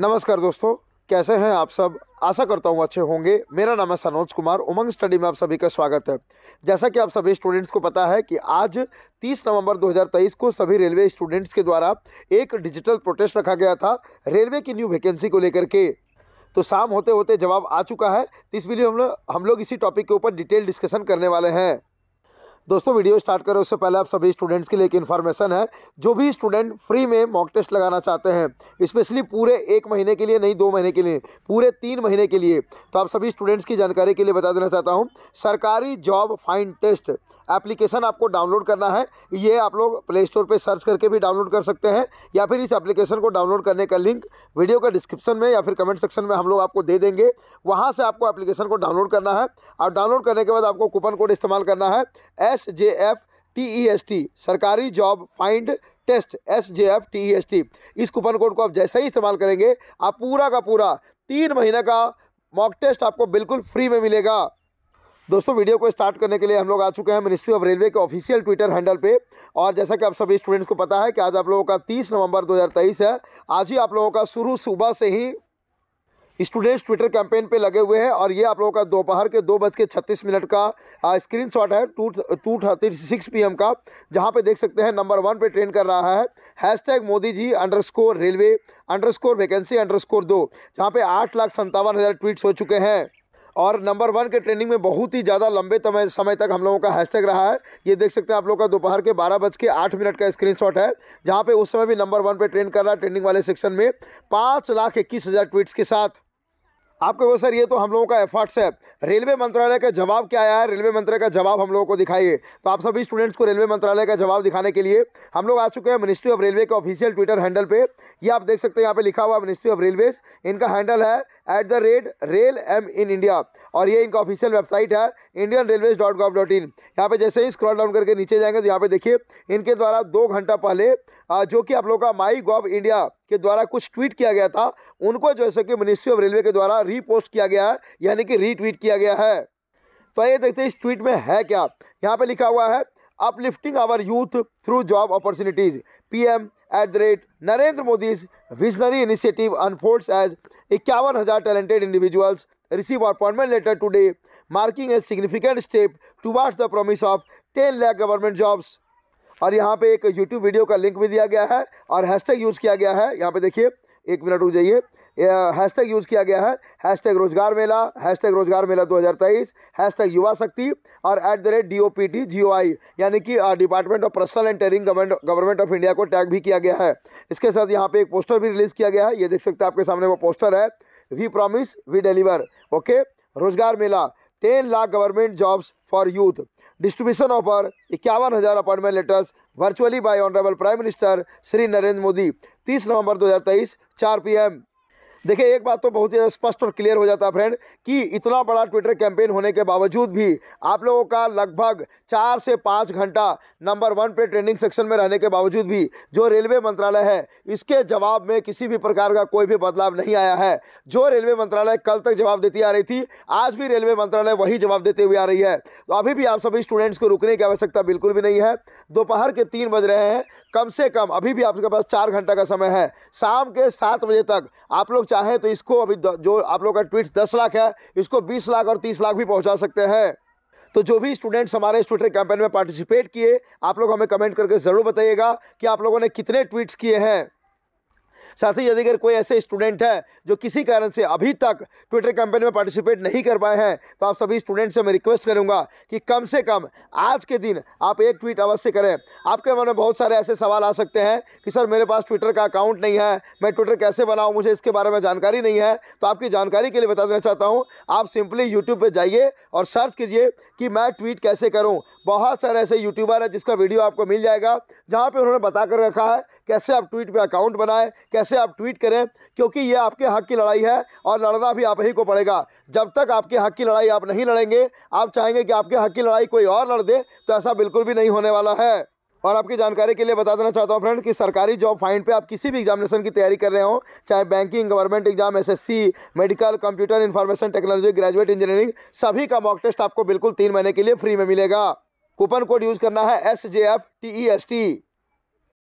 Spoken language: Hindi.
नमस्कार दोस्तों कैसे हैं आप सब आशा करता हूँ अच्छे होंगे मेरा नाम है सनोज कुमार उमंग स्टडी में आप सभी का स्वागत है जैसा कि आप सभी स्टूडेंट्स को पता है कि आज 30 नवंबर 2023 को सभी रेलवे स्टूडेंट्स के द्वारा एक डिजिटल प्रोटेस्ट रखा गया था रेलवे की न्यू वैकेंसी को लेकर के तो शाम होते होते जवाब आ चुका है तो इस वीडियो हम लोग हम लोग इसी टॉपिक के ऊपर डिटेल डिस्कशन करने वाले हैं दोस्तों वीडियो स्टार्ट करें उससे पहले आप सभी स्टूडेंट्स के लिए एक इन्फॉर्मेशन है जो भी स्टूडेंट फ्री में मॉक टेस्ट लगाना चाहते हैं स्पेशली पूरे एक महीने के लिए नहीं दो महीने के लिए पूरे तीन महीने के लिए तो आप सभी स्टूडेंट्स की जानकारी के लिए बता देना चाहता हूँ Sarkari job find test application आपको डाउनलोड करना है ये आप लोग प्ले स्टोर पर सर्च करके भी डाउनलोड कर सकते हैं या फिर इस एप्लीकेशन को डाउनलोड करने का लिंक वीडियो का डिस्क्रिप्शन में या फिर कमेंट सेक्शन में हम लोग आपको दे देंगे वहाँ से आपको एप्लीकेशन को डाउनलोड करना है और डाउनलोड करने के बाद आपको कूपन कोड इस्तेमाल करना है S J F T E S T Sarkari job find test S J F T E S T इस कूपन कोड को आप जैसे ही इस्तेमाल करेंगे आप पूरा का पूरा तीन महीने का मॉक टेस्ट आपको बिल्कुल फ्री में मिलेगा दोस्तों वीडियो को स्टार्ट करने के लिए हम लोग आ चुके हैं मिनिस्ट्री ऑफ रेलवे के ऑफिशियल ट्विटर हैंडल पे और जैसा कि आप सभी स्टूडेंट्स को पता है कि आज आप लोगों का 30 नवंबर 2023 है आज ही आप लोगों का शुरू सुबह से ही स्टूडेंट्स ट्विटर कैंपेन पे लगे हुए हैं और ये आप लोगों का दोपहर के दो बज के छत्तीस मिनट का स्क्रीन शॉट है two two thirty six P का जहाँ पे देख सकते हैं नंबर वन पे ट्रेंड कर रहा है hashtag Modi ji underscore railway underscore vacancy underscore दो जहाँ पे आठ लाख संतावन हज़ार ट्वीट्स हो चुके हैं और नंबर वन के ट्रेंडिंग में बहुत ही ज़्यादा लंबे समय समय तक हम लोगों का हैशटैग रहा है ये देख सकते हैं आप लोग का दोपहर के बारह बज के आठ मिनट का स्क्रीनशॉट है जहाँ पे उस समय भी नंबर वन पे ट्रेंड कर रहा है ट्रेंडिंग वाले सेक्शन में पाँच लाख इक्कीस हज़ार ट्वीट्स के साथ आपको कहो सर ये तो हम लोगों का एफर्ट्स है रेलवे मंत्रालय का जवाब क्या आया है रेलवे मंत्रालय का जवाब हम लोगों को दिखाइए तो आप सभी स्टूडेंट्स को रेलवे मंत्रालय का जवाब दिखाने के लिए हम लोग आ चुके हैं मिनिस्ट्री ऑफ रेलवे के ऑफिशियल ट्विटर हैंडल पे ये आप देख सकते हैं यहाँ पे लिखा हुआ मिनिस्ट्री ऑफ रेलवेज इनका हैंडल है at the rate rail M in India और ये इनका ऑफिशियल वेबसाइट है Indian railways dot gov dot in यहाँ पर जैसे ही स्क्रॉल डाउन करके नीचे जाएंगे तो यहाँ पे देखिए इनके द्वारा दो घंटा पहले जो कि आप लोग का माई गॉव इंडिया के द्वारा कुछ ट्वीट किया गया था उनको जैसे कि मिनिस्ट्री ऑफ रेलवे के द्वारा रीपोस्ट किया गया है यानी कि रीट्वीट किया गया है तो ये देखते हैं इस ट्वीट में है क्या यहाँ पर लिखा हुआ है uplifting our youth through job opportunities PM at the rate Narendra Modi visionary initiative unfolds as इक्यावन हज़ार talented individuals receive appointment letter today marking a significant step towards the promise of ten lakh government jobs और यहाँ पे एक यूट्यूब वीडियो का लिंक भी दिया गया है और हैशटैग यूज़ किया गया है यहाँ पे देखिए एक मिनट हो जाइए हैशटैग यूज़ किया गया है हैशटैग रोजगार मेला हैशटैग रोजगार मेला 2023 हैशटैग युवा शक्ति और at the rate D O P T G O I यानी कि department of personnel and training government of India को टैग भी किया गया है इसके साथ यहाँ पे एक पोस्टर भी रिलीज़ किया गया है ये देख सकते हैं आपके सामने वो पोस्टर है we promise we deliver okay Rozgar Mela ten lakh government jobs for youth distribution offer इक्यावन हज़ार appointment letters virtually by honourable prime minister Shri Narendra Modi तीस नवंबर 2023 चार पीएम देखिए एक बात तो बहुत ही स्पष्ट और क्लियर हो जाता है फ्रेंड कि इतना बड़ा ट्विटर कैंपेन होने के बावजूद भी आप लोगों का लगभग चार से पाँच घंटा नंबर वन पे ट्रेंडिंग सेक्शन में रहने के बावजूद भी जो रेलवे मंत्रालय है इसके जवाब में किसी भी प्रकार का कोई भी बदलाव नहीं आया है जो रेलवे मंत्रालय कल तक जवाब देती आ रही थी आज भी रेलवे मंत्रालय वही जवाब देते हुए आ रही है तो अभी भी आप सभी स्टूडेंट्स को रुकने की आवश्यकता बिल्कुल भी नहीं है दोपहर के तीन बज रहे हैं कम से कम अभी भी आपके पास चार घंटा का समय है शाम के सात बजे तक आप लोग चाहें तो इसको अभी जो आप लोग का ट्वीट दस लाख है इसको बीस लाख और तीस लाख भी पहुँचा सकते हैं तो जो भी स्टूडेंट्स हमारे इस ट्विटर कैंपेन में पार्टिसिपेट किए आप लोग हमें कमेंट करके ज़रूर बताइएगा कि आप लोगों ने कितने ट्वीट्स किए हैं साथ ही यदि अगर कोई ऐसे स्टूडेंट है जो किसी कारण से अभी तक ट्विटर कैंपेन में पार्टिसिपेट नहीं कर पाए हैं तो आप सभी स्टूडेंट से मैं रिक्वेस्ट करूँगा कि कम से कम आज के दिन आप एक ट्वीट अवश्य करें आपके मन में बहुत सारे ऐसे सवाल आ सकते हैं कि सर मेरे पास ट्विटर का अकाउंट नहीं है मैं ट्विटर कैसे बनाऊँ मुझे इसके बारे में जानकारी नहीं है तो आपकी जानकारी के लिए बता देना चाहता हूँ आप सिंपली यूट्यूब पर जाइए और सर्च कीजिए कि मैं ट्वीट कैसे करूँ बहुत सारे ऐसे यूट्यूबर है जिसका वीडियो आपको मिल जाएगा जहाँ पर उन्होंने बता कर रखा है कैसे आप ट्वीट पर अकाउंट बनाएँ कैसे कैसे आप ट्वीट करें क्योंकि ये आपके हक की लड़ाई है और लड़ना भी आप ही को पड़ेगा जब तक आपके हक की लड़ाई आप नहीं लड़ेंगे आप चाहेंगे कि आपके हक की लड़ाई कोई और लड़ दे तो ऐसा बिल्कुल भी नहीं होने वाला है और आपकी जानकारी के लिए बता देना चाहता हूँ फ्रेंड कि सरकारी जॉब फाइंड पे आप किसी भी एग्जामिनेशन की तैयारी कर रहे हो चाहे banking government exam SSC medical computer information technology graduate engineering सभी का मॉक टेस्ट आपको बिल्कुल तीन महीने के लिए फ्री में मिलेगा कूपन कोड यूज़ करना है S J F T E S T